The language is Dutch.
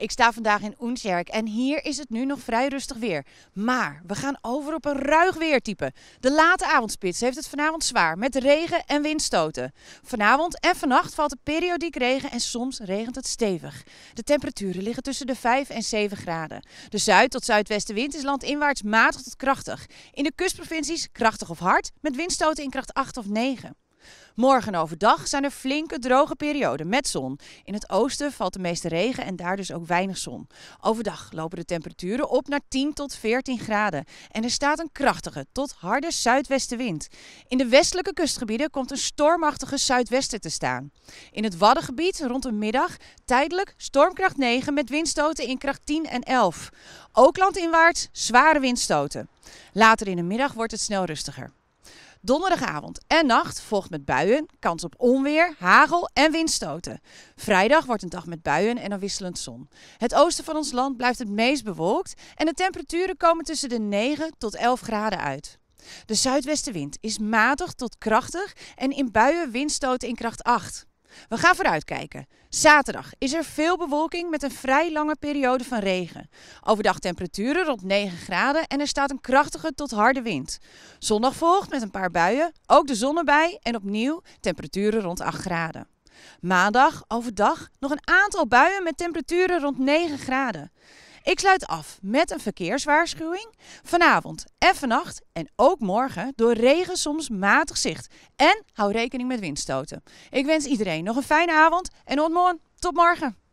Ik sta vandaag in Oensjerk en hier is het nu nog vrij rustig weer. Maar we gaan over op een ruig weertype. De late avondspits heeft het vanavond zwaar met regen en windstoten. Vanavond en vannacht valt er periodiek regen en soms regent het stevig. De temperaturen liggen tussen de 5 en 7 graden. De zuid- tot zuidwestenwind is landinwaarts matig tot krachtig. In de kustprovincies krachtig of hard met windstoten in kracht 8 of 9. Morgen overdag zijn er flinke droge perioden met zon. In het oosten valt de meeste regen en daar dus ook weinig zon. Overdag lopen de temperaturen op naar 10 tot 14 graden. En er staat een krachtige tot harde zuidwestenwind. In de westelijke kustgebieden komt een stormachtige zuidwesten te staan. In het Waddengebied rond de middag tijdelijk stormkracht 9 met windstoten in kracht 10 en 11. Ook landinwaarts zware windstoten. Later in de middag wordt het snel rustiger. Donderdagavond en nacht volgt met buien, kans op onweer, hagel en windstoten. Vrijdag wordt een dag met buien en een wisselend zon. Het oosten van ons land blijft het meest bewolkt en de temperaturen komen tussen de 9 tot 11 graden uit. De zuidwestenwind is matig tot krachtig en in buien windstoten in kracht 8. We gaan vooruitkijken. Zaterdag is er veel bewolking met een vrij lange periode van regen. Overdag temperaturen rond 9 graden en er staat een krachtige tot harde wind. Zondag volgt met een paar buien, ook de zon erbij en opnieuw temperaturen rond 8 graden. Maandag overdag nog een aantal buien met temperaturen rond 9 graden. Ik sluit af met een verkeerswaarschuwing. Vanavond en vannacht en ook morgen door regen soms matig zicht. En hou rekening met windstoten. Ik wens iedereen nog een fijne avond en ontmoet tot morgen.